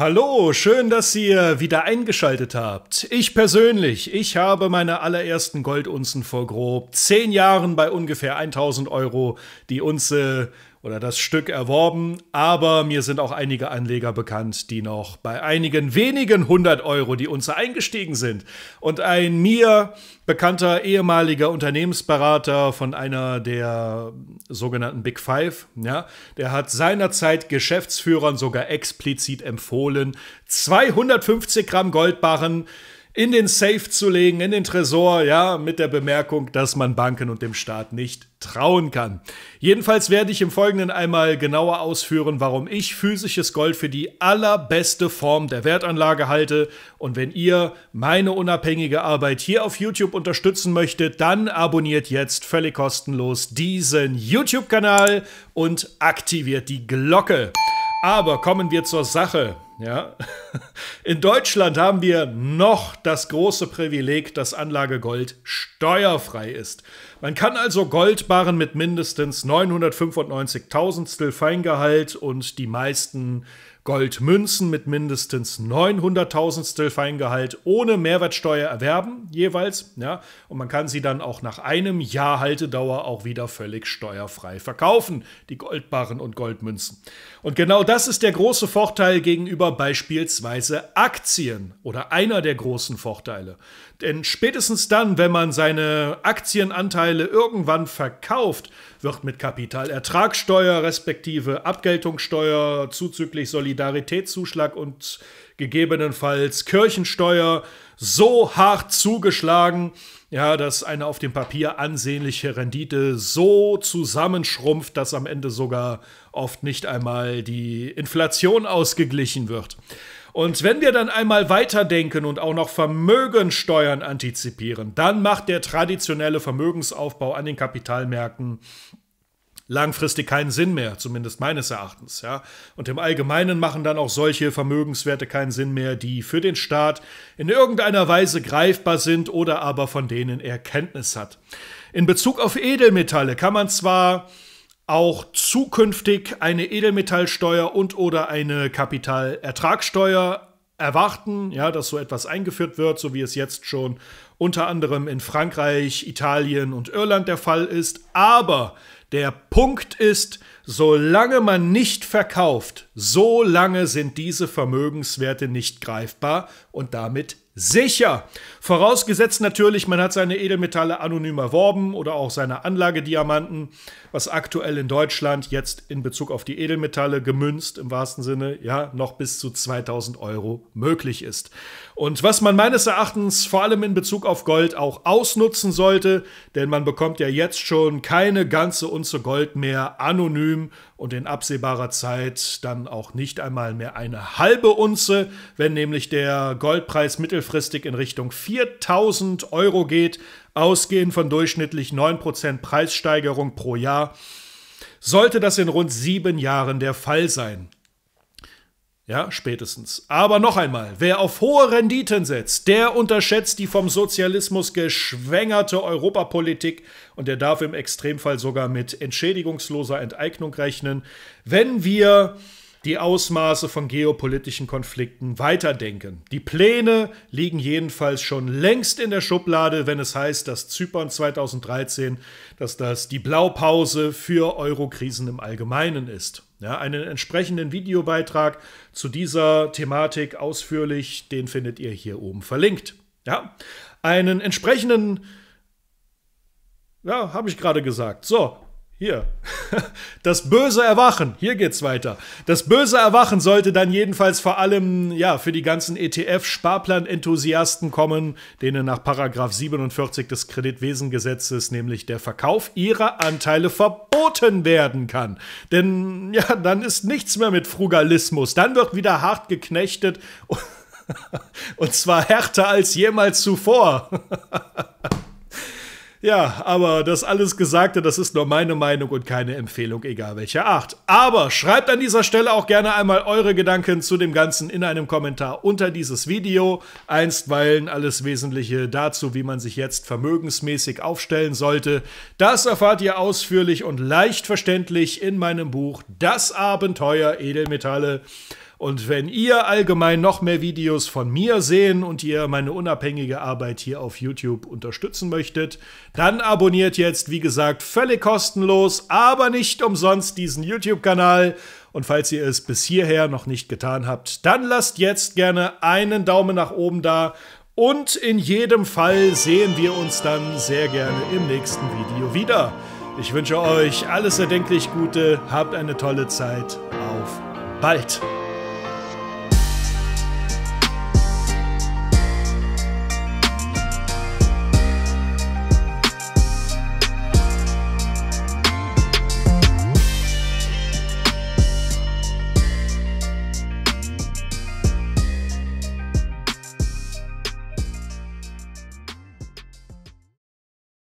Hallo, schön, dass ihr wieder eingeschaltet habt. Ich persönlich, ich habe meine allerersten Goldunzen vor grob zehn Jahren bei ungefähr 1000 Euro. Die Unze oder das Stück erworben, aber mir sind auch einige Anleger bekannt, die noch bei einigen wenigen 100 Euro, die Unze eingestiegen sind. Und ein mir bekannter ehemaliger Unternehmensberater von einer der sogenannten Big Five, ja, der hat seinerzeit Geschäftsführern sogar explizit empfohlen, 250 Gramm Goldbarren in den Safe zu legen, in den Tresor, ja, mit der Bemerkung, dass man Banken und dem Staat nicht trauen kann. Jedenfalls werde ich im Folgenden einmal genauer ausführen, warum ich physisches Gold für die allerbeste Form der Wertanlage halte. Und wenn ihr meine unabhängige Arbeit hier auf YouTube unterstützen möchtet, dann abonniert jetzt völlig kostenlos diesen YouTube-Kanal und aktiviert die Glocke. Aber kommen wir zur Sache. Ja. In Deutschland haben wir noch das große Privileg, dass Anlagegold steuerfrei ist. Man kann also Goldbarren mit mindestens 995 Tausendstel Feingehalt und die meisten Goldmünzen mit mindestens 900.000 Feingehalt ohne Mehrwertsteuer erwerben, jeweils. Ja, und man kann sie dann auch nach einem Jahr Haltedauer auch wieder völlig steuerfrei verkaufen, die Goldbarren und Goldmünzen. Und genau das ist der große Vorteil gegenüber beispielsweise Aktien oder einer der großen Vorteile. Denn spätestens dann, wenn man seine Aktienanteile irgendwann verkauft, wird mit Kapitalertragssteuer respektive Abgeltungssteuer zuzüglich Solidarität Solidaritätszuschlag und gegebenenfalls Kirchensteuer so hart zugeschlagen, ja, dass eine auf dem Papier ansehnliche Rendite so zusammenschrumpft, dass am Ende sogar oft nicht einmal die Inflation ausgeglichen wird. Und wenn wir dann einmal weiterdenken und auch noch Vermögensteuern antizipieren, dann macht der traditionelle Vermögensaufbau an den Kapitalmärkten langfristig keinen Sinn mehr, zumindest meines Erachtens. Ja. Und im Allgemeinen machen dann auch solche Vermögenswerte keinen Sinn mehr, die für den Staat in irgendeiner Weise greifbar sind oder aber von denen er Kenntnis hat. In Bezug auf Edelmetalle kann man zwar auch zukünftig eine Edelmetallsteuer und oder eine Kapitalertragssteuer erwarten, ja, dass so etwas eingeführt wird, so wie es jetzt schon unter anderem in Frankreich, Italien und Irland der Fall ist. Aber der Punkt ist, solange man nicht verkauft, so lange sind diese Vermögenswerte nicht greifbar und damit sicher. Vorausgesetzt natürlich, man hat seine Edelmetalle anonym erworben oder auch seine Anlagediamanten, was aktuell in Deutschland jetzt in Bezug auf die Edelmetalle gemünzt im wahrsten Sinne, ja, noch bis zu 2000 Euro möglich ist. Und was man meines Erachtens vor allem in Bezug auf Gold auch ausnutzen sollte, denn man bekommt ja jetzt schon keine ganze Unze Gold mehr anonym und in absehbarer Zeit dann auch nicht einmal mehr eine halbe Unze, wenn nämlich der Goldpreis mittelfristig in Richtung 4000 Euro geht, ausgehend von durchschnittlich 9% Preissteigerung pro Jahr, sollte das in rund sieben Jahren der Fall sein. Ja, spätestens. Aber noch einmal, wer auf hohe Renditen setzt, der unterschätzt die vom Sozialismus geschwängerte Europapolitik und der darf im Extremfall sogar mit entschädigungsloser Enteignung rechnen. Wenn wir die Ausmaße von geopolitischen Konflikten weiterdenken. Die Pläne liegen jedenfalls schon längst in der Schublade, wenn es heißt, dass Zypern 2013, dass das die Blaupause für Eurokrisen im Allgemeinen ist. Ja, einen entsprechenden Videobeitrag zu dieser Thematik ausführlich, den findet ihr hier oben verlinkt. Ja, einen entsprechenden ja, habe ich gerade gesagt. So, hier. Das böse Erwachen. Hier geht's weiter. Das böse Erwachen sollte dann jedenfalls vor allem ja, für die ganzen ETF-Sparplan-Enthusiasten kommen, denen nach Paragraph 47 des Kreditwesengesetzes nämlich der Verkauf ihrer Anteile verboten werden kann. Denn ja, dann ist nichts mehr mit Frugalismus. Dann wird wieder hart geknechtet. Und zwar härter als jemals zuvor. Ja, aber das alles Gesagte, das ist nur meine Meinung und keine Empfehlung, egal welcher Art. Aber schreibt an dieser Stelle auch gerne einmal eure Gedanken zu dem Ganzen in einem Kommentar unter dieses Video. Einstweilen alles Wesentliche dazu, wie man sich jetzt vermögensmäßig aufstellen sollte. Das erfahrt ihr ausführlich und leicht verständlich in meinem Buch Das Abenteuer Edelmetalle. Und wenn ihr allgemein noch mehr Videos von mir sehen und ihr meine unabhängige Arbeit hier auf YouTube unterstützen möchtet, dann abonniert jetzt, wie gesagt, völlig kostenlos, aber nicht umsonst diesen YouTube-Kanal. Und falls ihr es bis hierher noch nicht getan habt, dann lasst jetzt gerne einen Daumen nach oben da. Und in jedem Fall sehen wir uns dann sehr gerne im nächsten Video wieder. Ich wünsche euch alles erdenklich Gute, habt eine tolle Zeit, auf bald!